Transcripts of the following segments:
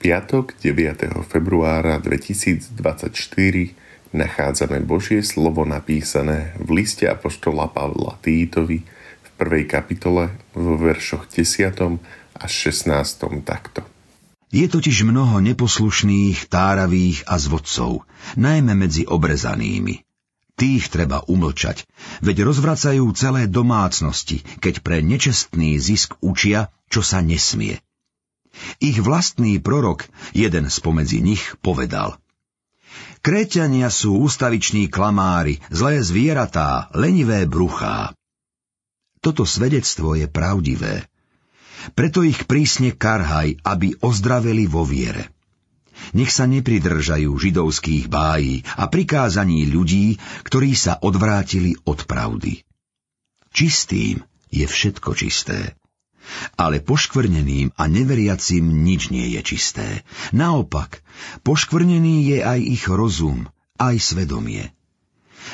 piatok 9. februára 2024 nachádzame Božie slovo napísané v liste Apoštola Pavla Týtovi v prvej kapitole vo veršoch 10. až 16. takto. Je totiž mnoho neposlušných, táravých a zvodcov, najmä medzi obrezanými. Tých treba umlčať, veď rozvracajú celé domácnosti, keď pre nečestný zisk učia, čo sa nesmie – ich vlastný prorok, jeden spomedzi nich, povedal Kréťania sú ústaviční klamári, zlé zvieratá, lenivé bruchá. Toto svedectvo je pravdivé. Preto ich prísne karhaj, aby ozdraveli vo viere. Nech sa nepridržajú židovských bájí a prikázaní ľudí, ktorí sa odvrátili od pravdy. Čistým je všetko čisté. Ale poškvrneným a neveriacim nič nie je čisté. Naopak, poškvrnený je aj ich rozum, aj svedomie.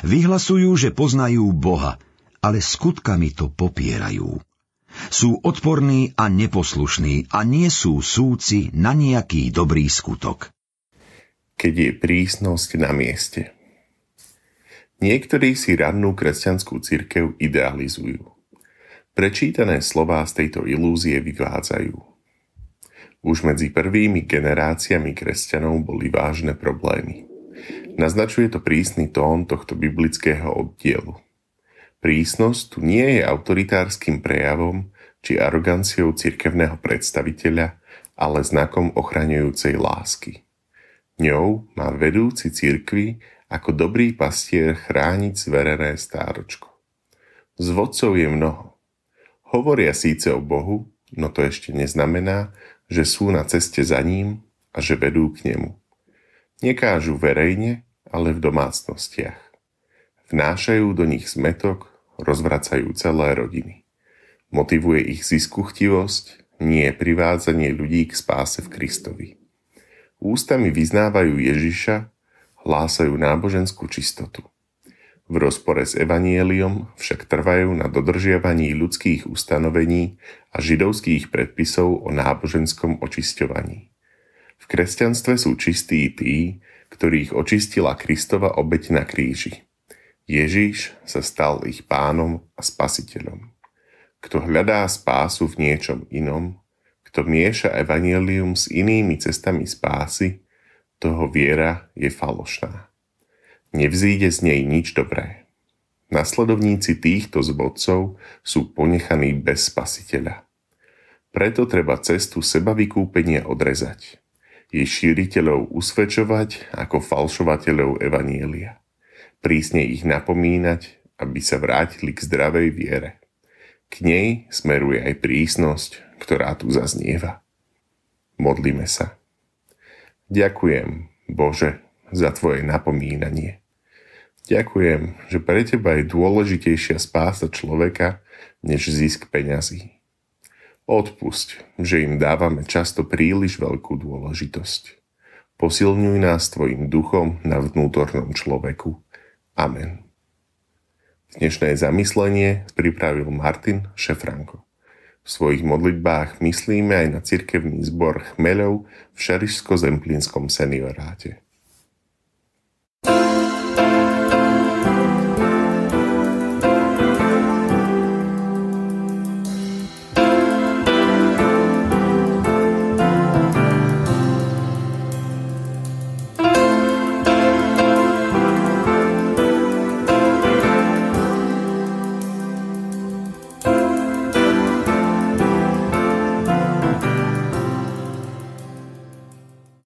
Vyhlasujú, že poznajú Boha, ale skutkami to popierajú. Sú odporní a neposlušní a nie sú súci na nejaký dobrý skutok. Keď je prísnosť na mieste. Niektorí si rannú kresťanskú cirkev idealizujú Prečítané slová z tejto ilúzie vyvádzajú. Už medzi prvými generáciami kresťanov boli vážne problémy. Naznačuje to prísny tón tohto biblického oddielu. Prísnosť tu nie je autoritárskym prejavom či aroganciou cirkevného predstaviteľa, ale znakom ochraňujúcej lásky. Ňou má vedúci cirkvi ako dobrý pastier chrániť zverené stáročko. Zvodcov je mnoho, Hovoria síce o Bohu, no to ešte neznamená, že sú na ceste za ním a že vedú k nemu. Nekážu verejne, ale v domácnostiach. Vnášajú do nich zmetok, rozvracajú celé rodiny. Motivuje ich ziskuchtivosť, nie privádzanie ľudí k spáse v Kristovi. Ústami vyznávajú Ježiša, hlásajú náboženskú čistotu. V rozpore s evanieliom však trvajú na dodržiavaní ľudských ustanovení a židovských predpisov o náboženskom očisťovaní. V kresťanstve sú čistí tí, ktorých očistila Kristova obeť na kríži. Ježíš sa stal ich pánom a spasiteľom. Kto hľadá spásu v niečom inom, kto mieša evanielium s inými cestami spásy, toho viera je falošná nevzíde z nej nič dobré. Nasledovníci týchto zvodcov sú ponechaní bez spasiteľa. Preto treba cestu seba vykúpenia odrezať. Jej šíriteľov usvedčovať ako falšovateľov Evanielia. Prísne ich napomínať, aby sa vrátili k zdravej viere. K nej smeruje aj prísnosť, ktorá tu zaznieva. Modlíme sa. Ďakujem, Bože, za Tvoje napomínanie. Ďakujem, že pre teba je dôležitejšia spása človeka, než zisk peňazí. Odpusť, že im dávame často príliš veľkú dôležitosť. Posilňuj nás tvojim duchom na vnútornom človeku. Amen. Dnešné zamyslenie pripravil Martin Šefranko. V svojich modlitbách myslíme aj na cirkevný zbor Chmeľov v Šarišsko-Zemplínskom senioráte.